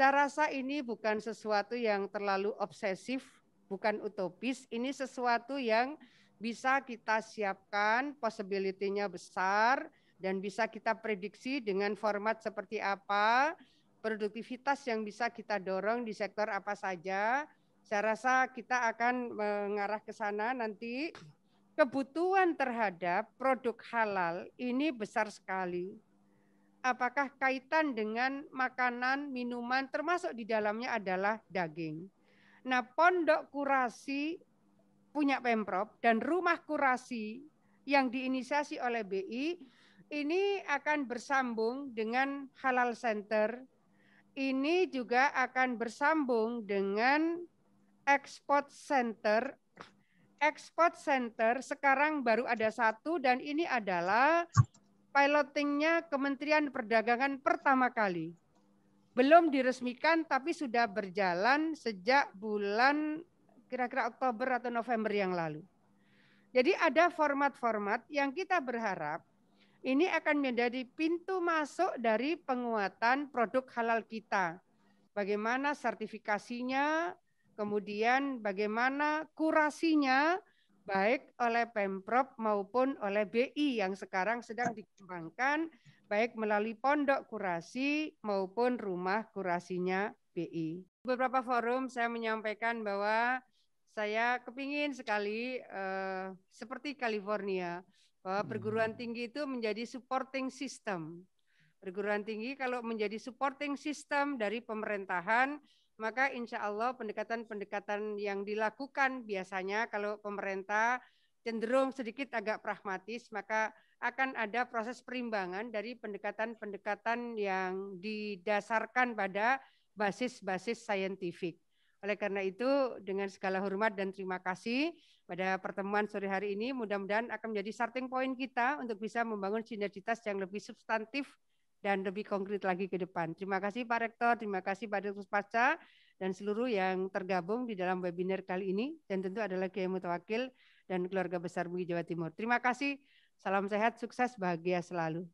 Saya rasa ini bukan sesuatu yang terlalu obsesif, bukan utopis, ini sesuatu yang bisa kita siapkan, possibility-nya besar, dan bisa kita prediksi dengan format seperti apa, produktivitas yang bisa kita dorong di sektor apa saja. Saya rasa kita akan mengarah ke sana nanti. Kebutuhan terhadap produk halal ini besar sekali apakah kaitan dengan makanan, minuman termasuk di dalamnya adalah daging. Nah, pondok kurasi punya Pemprov dan rumah kurasi yang diinisiasi oleh BI ini akan bersambung dengan Halal Center. Ini juga akan bersambung dengan Export Center. Export Center sekarang baru ada satu dan ini adalah pilotingnya Kementerian Perdagangan pertama kali. Belum diresmikan tapi sudah berjalan sejak bulan kira-kira Oktober atau November yang lalu. Jadi ada format-format yang kita berharap ini akan menjadi pintu masuk dari penguatan produk halal kita. Bagaimana sertifikasinya, kemudian bagaimana kurasinya, baik oleh Pemprov maupun oleh BI yang sekarang sedang dikembangkan baik melalui pondok kurasi maupun rumah kurasinya BI. Beberapa forum saya menyampaikan bahwa saya kepingin sekali eh, seperti California bahwa perguruan hmm. tinggi itu menjadi supporting system. Perguruan tinggi kalau menjadi supporting system dari pemerintahan maka insya Allah pendekatan-pendekatan yang dilakukan biasanya kalau pemerintah cenderung sedikit agak pragmatis, maka akan ada proses perimbangan dari pendekatan-pendekatan yang didasarkan pada basis-basis saintifik. Oleh karena itu, dengan segala hormat dan terima kasih pada pertemuan sore hari ini, mudah-mudahan akan menjadi starting point kita untuk bisa membangun sinergitas yang lebih substantif dan lebih konkret lagi ke depan. Terima kasih Pak Rektor, terima kasih Pak Direktur Pasca dan seluruh yang tergabung di dalam webinar kali ini dan tentu adalah Kiai Mutawakil dan keluarga besar Bumi Jawa Timur. Terima kasih, salam sehat, sukses, bahagia selalu.